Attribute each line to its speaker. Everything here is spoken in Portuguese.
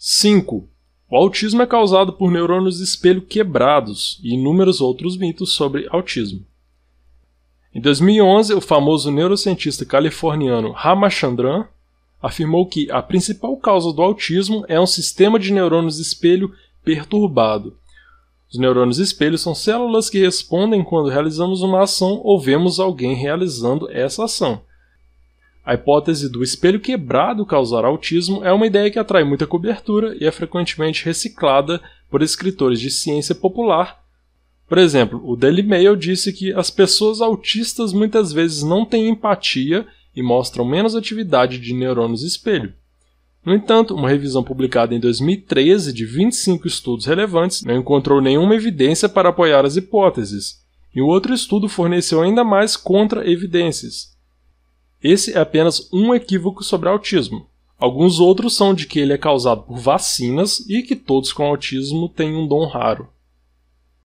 Speaker 1: 5. O autismo é causado por neurônios de espelho quebrados e inúmeros outros mitos sobre autismo. Em 2011, o famoso neurocientista californiano Ramachandran afirmou que a principal causa do autismo é um sistema de neurônios espelho perturbado. Os neurônios espelho são células que respondem quando realizamos uma ação ou vemos alguém realizando essa ação. A hipótese do espelho quebrado causar autismo é uma ideia que atrai muita cobertura e é frequentemente reciclada por escritores de ciência popular. Por exemplo, o Daily Mail disse que as pessoas autistas muitas vezes não têm empatia e mostram menos atividade de neurônios espelho. No entanto, uma revisão publicada em 2013 de 25 estudos relevantes não encontrou nenhuma evidência para apoiar as hipóteses, e o outro estudo forneceu ainda mais contra-evidências. Esse é apenas um equívoco sobre autismo. Alguns outros são de que ele é causado por vacinas e que todos com autismo têm um dom raro.